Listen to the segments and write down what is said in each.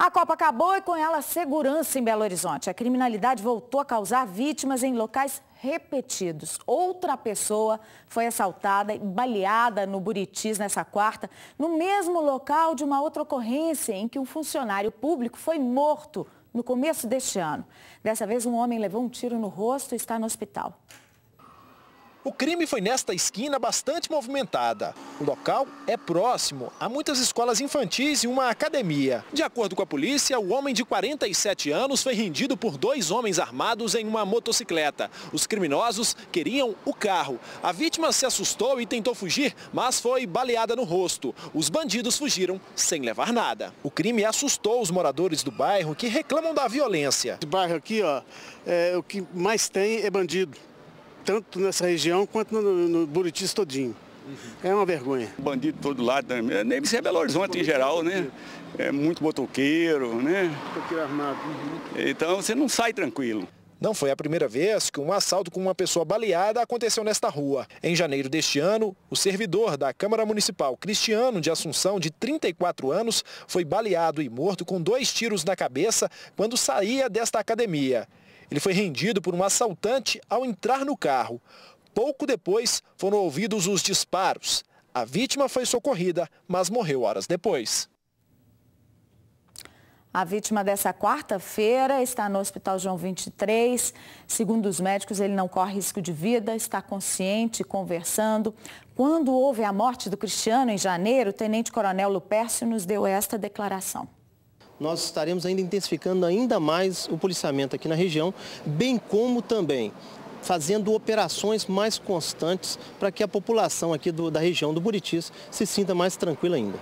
A Copa acabou e com ela segurança em Belo Horizonte. A criminalidade voltou a causar vítimas em locais repetidos. Outra pessoa foi assaltada e baleada no Buritis nessa quarta, no mesmo local de uma outra ocorrência em que um funcionário público foi morto no começo deste ano. Dessa vez, um homem levou um tiro no rosto e está no hospital. O crime foi nesta esquina bastante movimentada. O local é próximo a muitas escolas infantis e uma academia. De acordo com a polícia, o homem de 47 anos foi rendido por dois homens armados em uma motocicleta. Os criminosos queriam o carro. A vítima se assustou e tentou fugir, mas foi baleada no rosto. Os bandidos fugiram sem levar nada. O crime assustou os moradores do bairro que reclamam da violência. Esse bairro aqui, ó, é, o que mais tem é bandido tanto nessa região quanto no, no Buritis todinho. É uma vergonha. Bandido todo lado também. É, nem se é Belo Horizonte em geral, né? É muito motoqueiro, né? Motoqueiro armado. Uhum. Então você não sai tranquilo. Não foi a primeira vez que um assalto com uma pessoa baleada aconteceu nesta rua. Em janeiro deste ano, o servidor da Câmara Municipal Cristiano de Assunção, de 34 anos, foi baleado e morto com dois tiros na cabeça quando saía desta academia. Ele foi rendido por um assaltante ao entrar no carro. Pouco depois, foram ouvidos os disparos. A vítima foi socorrida, mas morreu horas depois. A vítima dessa quarta-feira está no Hospital João 23. Segundo os médicos, ele não corre risco de vida, está consciente, conversando. Quando houve a morte do Cristiano em janeiro, o tenente-coronel Lupercio nos deu esta declaração nós estaremos ainda intensificando ainda mais o policiamento aqui na região, bem como também fazendo operações mais constantes para que a população aqui do, da região do Buritis se sinta mais tranquila ainda.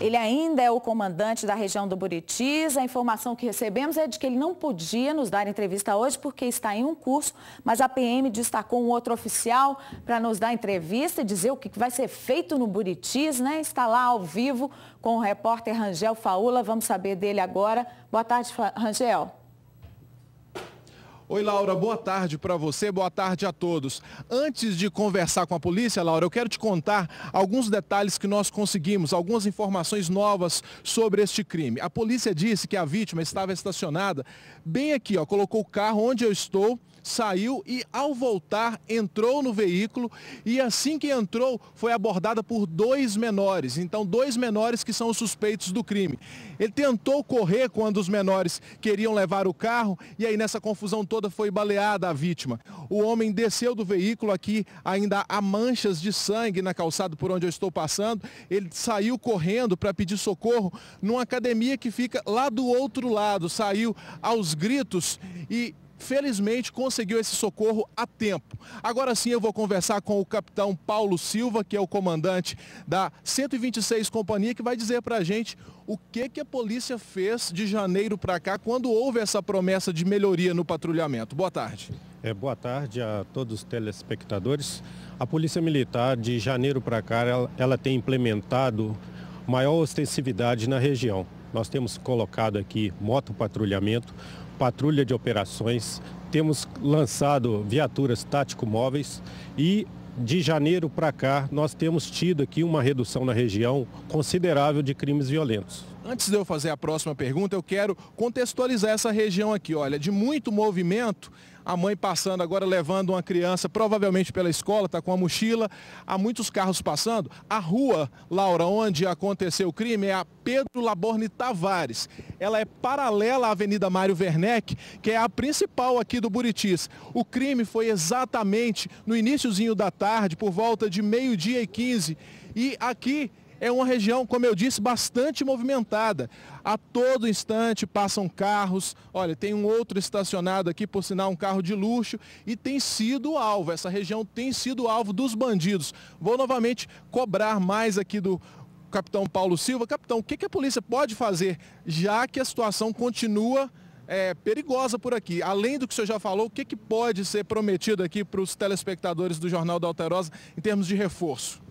Ele ainda é o comandante da região do Buritis. A informação que recebemos é de que ele não podia nos dar entrevista hoje porque está em um curso, mas a PM destacou um outro oficial para nos dar entrevista e dizer o que vai ser feito no Buritis, né? Está lá ao vivo com o repórter Rangel Faula. Vamos saber dele agora. Boa tarde, Rangel. Oi, Laura, boa tarde para você, boa tarde a todos. Antes de conversar com a polícia, Laura, eu quero te contar alguns detalhes que nós conseguimos, algumas informações novas sobre este crime. A polícia disse que a vítima estava estacionada bem aqui, ó, colocou o carro onde eu estou saiu e, ao voltar, entrou no veículo e, assim que entrou, foi abordada por dois menores. Então, dois menores que são os suspeitos do crime. Ele tentou correr quando os menores queriam levar o carro e aí, nessa confusão toda, foi baleada a vítima. O homem desceu do veículo aqui, ainda há manchas de sangue na calçada por onde eu estou passando. Ele saiu correndo para pedir socorro numa academia que fica lá do outro lado. Saiu aos gritos e felizmente conseguiu esse socorro a tempo. Agora sim eu vou conversar com o capitão Paulo Silva, que é o comandante da 126 Companhia, que vai dizer para a gente o que, que a polícia fez de janeiro para cá, quando houve essa promessa de melhoria no patrulhamento. Boa tarde. É, boa tarde a todos os telespectadores. A Polícia Militar, de janeiro para cá, ela, ela tem implementado maior ostensividade na região. Nós temos colocado aqui motopatrulhamento, patrulha de operações, temos lançado viaturas tático-móveis e de janeiro para cá nós temos tido aqui uma redução na região considerável de crimes violentos. Antes de eu fazer a próxima pergunta, eu quero contextualizar essa região aqui. Olha, de muito movimento, a mãe passando agora levando uma criança, provavelmente pela escola, está com a mochila, há muitos carros passando. A rua, Laura, onde aconteceu o crime é a Pedro Laborne Tavares. Ela é paralela à Avenida Mário Werneck, que é a principal aqui do Buritis. O crime foi exatamente no iníciozinho da tarde, por volta de meio-dia e 15. E aqui é uma região, como eu disse, bastante movimentada. A todo instante passam carros. Olha, tem um outro estacionado aqui, por sinal, um carro de luxo. E tem sido alvo, essa região tem sido alvo dos bandidos. Vou novamente cobrar mais aqui do capitão Paulo Silva. Capitão, o que, que a polícia pode fazer, já que a situação continua é, perigosa por aqui. Além do que o senhor já falou, o que, que pode ser prometido aqui para os telespectadores do Jornal da Alterosa em termos de reforço?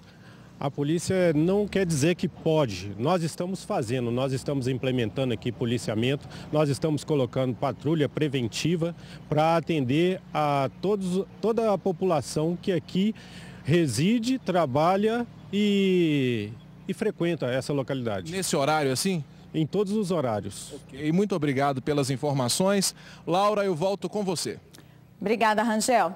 A polícia não quer dizer que pode. Nós estamos fazendo, nós estamos implementando aqui policiamento, nós estamos colocando patrulha preventiva para atender a todos, toda a população que aqui reside, trabalha e, e frequenta essa localidade. Nesse horário, assim? Em todos os horários. Ok, muito obrigado pelas informações. Laura, eu volto com você. Obrigada, Rangel.